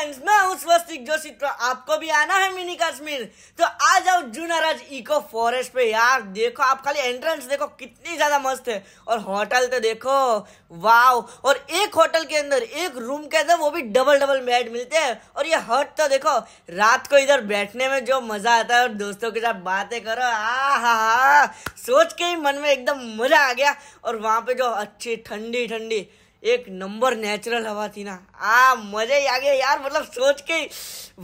friends मैं हूं स्वस्तिक जोशी तो आपको भी आना है मिनी कश्मीर तो आ जाओ जूनाराज इको फॉरेस्ट पे यार देखो आप खाली एंट्रेंस देखो कितनी ज्यादा मस्त है और होटल तो देखो वाव और एक होटल के अंदर एक रूम के अंदर वो भी डबल डबल बेड मिलते हैं और ये हट तो देखो रात को इधर बैठने में जो मजा आता है और दोस्तों के साथ बातें करो आ हा सोच के ही मन में एकदम मजा आ गया और वहां पे जो अच्छी ठंडी ठंडी एक नंबर नेचुरल हवा थी ना आ मजे आ गए यार मतलब सोच के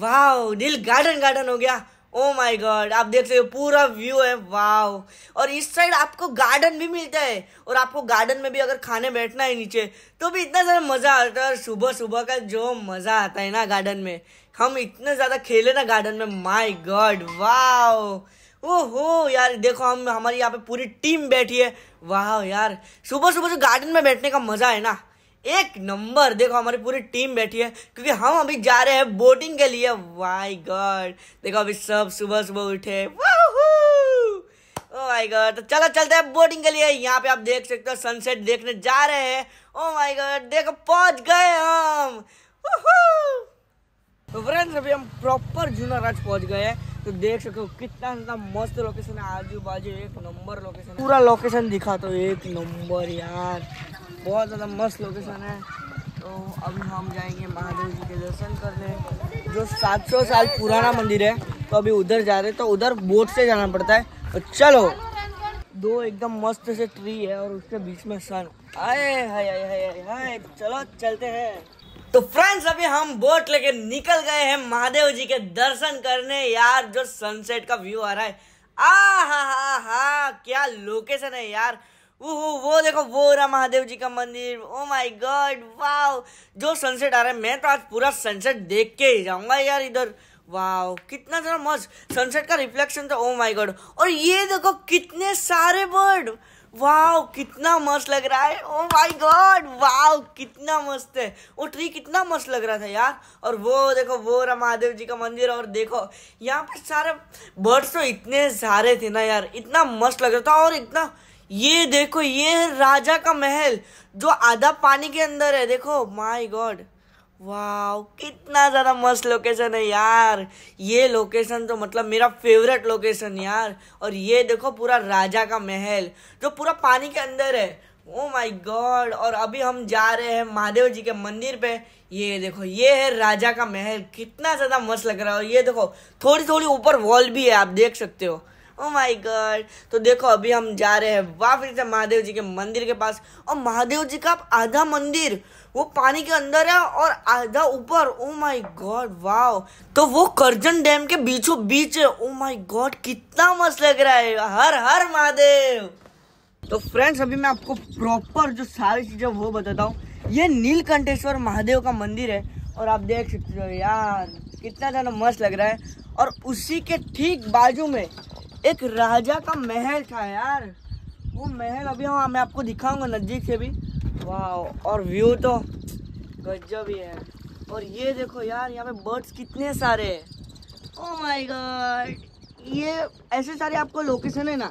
वाह दिल गार्डन गार्डन हो गया ओ माय गॉड आप देख सकते हो पूरा व्यू है वाह और इस साइड आपको गार्डन भी मिलता है और आपको गार्डन में भी अगर खाने बैठना है नीचे तो भी इतना ज़्यादा मज़ा आता है और सुबह सुबह का जो मज़ा आता है ना गार्डन में हम इतने ज़्यादा खेले ना गार्डन में माय गॉड वाह ओ हो यार देखो हम हमारी यहाँ पे पूरी टीम बैठी है वाह यार सुबह सुबह जो गार्डन में बैठने का मज़ा है ना एक नंबर देखो हमारी पूरी टीम बैठी है क्योंकि हम अभी जा रहे हैं बोटिंग के लिए वाई गॉड देखो अभी सब सुबह सुबह उठे ओ माय गॉड तो चलो चलते हैं बोटिंग के लिए यहाँ पे आप देख सकते हो सनसेट देखने जा रहे हैं ओ माय गॉड देखो पहुंच गए हम तो फ्रेंड्स अभी हम प्रॉपर राज पहुंच गए हैं तो देख सकते हो कितना ज्यादा मस्त लोकेशन है आजू बाजू एक नंबर लोकेशन पूरा लोकेशन दिखा तो एक नंबर यार बहुत ज़्यादा मस्त लोकेशन है तो अभी हम जाएंगे महादेव जी के दर्शन करने जो 700 साल पुराना मंदिर है तो अभी उधर जा रहे तो उधर बोट से जाना पड़ता है तो चलो दो एकदम मस्त से ट्री है और उसके बीच में सन आए हाय हाय हाय हाय तो चलो चलते हैं तो फ्रेंड्स अभी हम बोट लेके निकल गए हैं महादेव जी के दर्शन करने यार जो सनसेट का व्यू आ रहा है आ हा हा हा क्या लोकेशन है यार वो देखो वो रहा महादेव जी का मंदिर ओ माय गॉड वाओ जो सनसेट आ रहा है मैं तो आज पूरा सनसेट देख के ही जाऊंगा यार इधर वाओ कितना जरा मस्त सनसेट का रिफ्लेक्शन था ओ माय गॉड और ये देखो कितने सारे बर्ड वाओ कितना मस्त लग रहा है ओ माय गॉड वाओ कितना मस्त है वो ट्री कितना मस्त लग रहा था यार और वो देखो वो रहा महादेव जी का मंदिर और देखो यहाँ पे सारे बर्ड्स तो इतने सारे थे ना यार इतना मस्त लग रहा था और इतना ये देखो ये है राजा का महल जो आधा पानी के अंदर है देखो माय गॉड वाह कितना ज़्यादा मस्त लोकेशन है यार ये लोकेशन तो मतलब मेरा फेवरेट लोकेशन यार और ये देखो पूरा राजा का महल जो पूरा पानी के अंदर है ओ माय गॉड और अभी हम जा रहे हैं महादेव जी के मंदिर पे ये देखो ये है राजा का महल कितना ज़्यादा मस्त लग रहा है और ये देखो थोड़ी थोड़ी ऊपर वॉल भी है आप देख सकते हो ओ माय गॉड तो देखो अभी हम जा रहे हैं वापस से महादेव जी के मंदिर के पास और महादेव जी का आधा मंदिर वो पानी के अंदर है और आधा ऊपर ओ माय गॉड वाओ तो वो करजन डैम के बीचों बीच है ओ माय गॉड कितना मस्त लग रहा है हर हर महादेव तो फ्रेंड्स अभी मैं आपको प्रॉपर जो सारी चीज़ें वो बताता हूँ ये नीलकंठेश्वर महादेव का मंदिर है और आप देख सकते हो यार कितना ज़्यादा मस्त लग रहा है और उसी के ठीक बाजू में एक राजा का महल था यार वो महल अभी हाँ मैं आपको दिखाऊंगा नज़दीक से भी वाह और व्यू तो गजब ही है और ये देखो यार यहाँ पे बर्ड्स कितने सारे हैं ओह माय गॉड ये ऐसे सारे आपको लोकेशन है ना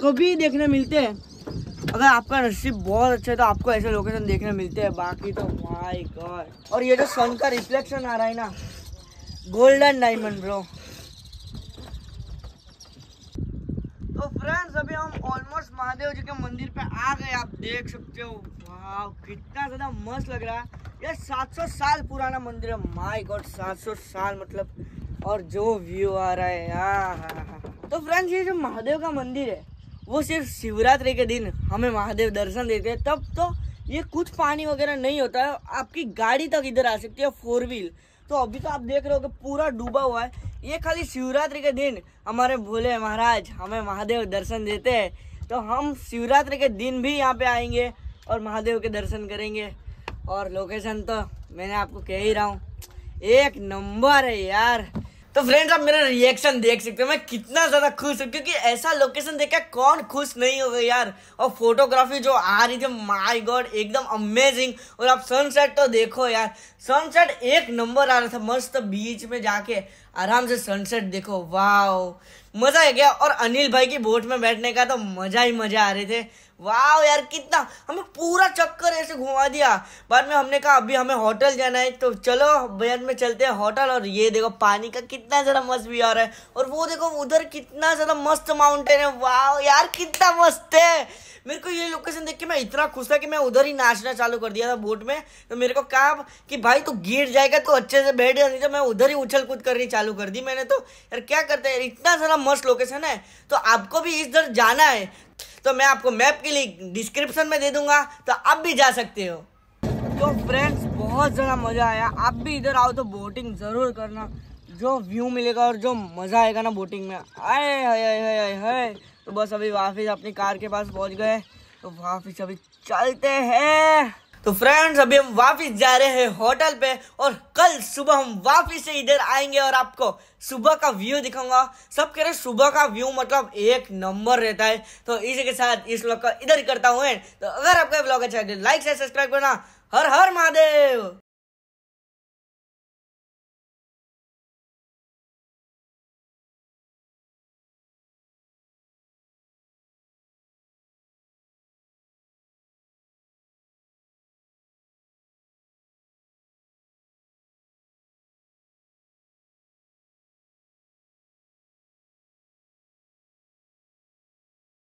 कभी देखने मिलते हैं अगर आपका नसीब बहुत अच्छा है तो आपको ऐसे लोकेशन देखने मिलते हैं बाकी तो माय गॉड और ये जो सन का रिफ्लेक्शन आ रहा है ना golden diamond bro Mahadev ji के मंदिर पे आ गए आप देख सकते हो वाह कितना ज़्यादा मस्त लग रहा है ये 700 साल पुराना मंदिर है माय गॉड 700 साल मतलब और जो व्यू आ रहा है यहाँ तो फ्रेंड्स ये जो महादेव का मंदिर है वो सिर्फ शिवरात्रि के दिन हमें महादेव दर्शन देते हैं तब तो ये कुछ पानी वगैरह नहीं होता है आपकी गाड़ी तक इधर आ सकती है फोर व्हील तो अभी तो आप देख रहे हो कि पूरा डूबा हुआ है ये खाली शिवरात्रि के दिन हमारे भोले महाराज हमें महादेव दर्शन देते हैं तो हम शिवरात्रि के दिन भी यहाँ पे आएंगे और महादेव के दर्शन करेंगे और लोकेशन तो मैंने आपको कह ही रहा हूँ एक नंबर है यार तो फ्रेंड्स आप मेरा रिएक्शन देख सकते हो मैं कितना ज़्यादा खुश हूँ क्योंकि ऐसा लोकेशन देखा कौन खुश नहीं होगा यार और फोटोग्राफी जो आ रही थी माय गॉड एकदम अमेजिंग और आप सनसेट तो देखो यार सनसेट एक नंबर आ रहा था मस्त बीच में जाके आराम से सनसेट देखो वाह मज़ा आ गया और अनिल भाई की बोट में बैठने का तो मज़ा ही मज़ा आ रहे थे वाह यार कितना हमें पूरा चक्कर ऐसे घुमा दिया बाद में हमने कहा अभी हमें होटल जाना है तो चलो बयान में चलते हैं होटल और ये देखो पानी का कितना ज़्यादा मस्त भी आ रहा है और वो देखो उधर कितना ज़्यादा मस्त माउंटेन है वाह यार कितना मस्त है मेरे को ये लोकेशन देख के मैं इतना खुश था कि मैं उधर ही नाचना चालू कर दिया था बोट में तो मेरे को कहा कि भाई तू तो गिर जाएगा तो अच्छे से बैठ जाने नहीं तो मैं उधर ही उछल कूद करनी चालू कर दी मैंने तो यार क्या करते हैं इतना सारा मस्त लोकेशन है तो आपको भी इधर जाना है तो मैं आपको मैप के लिए डिस्क्रिप्शन में दे दूंगा तो आप भी जा सकते हो तो फ्रेंड्स बहुत ज़्यादा मज़ा आया आप भी इधर आओ तो बोटिंग ज़रूर करना जो व्यू मिलेगा और जो मज़ा आएगा ना बोटिंग में आए हाय हाय हाय हाय तो बस अभी वापिस अपनी कार के पास पहुंच गए तो वापिस अभी चलते हैं तो फ्रेंड्स अभी हम वापिस जा रहे हैं होटल पे और कल सुबह हम वापिस से इधर आएंगे और आपको सुबह का व्यू दिखाऊंगा सब कह रहे सुबह का व्यू मतलब एक नंबर रहता है तो इसी के साथ इस ब्लॉग का इधर करता हूँ तो अगर आपका ब्लॉग अच्छा लाइक से सब्सक्राइब करना हर हर महादेव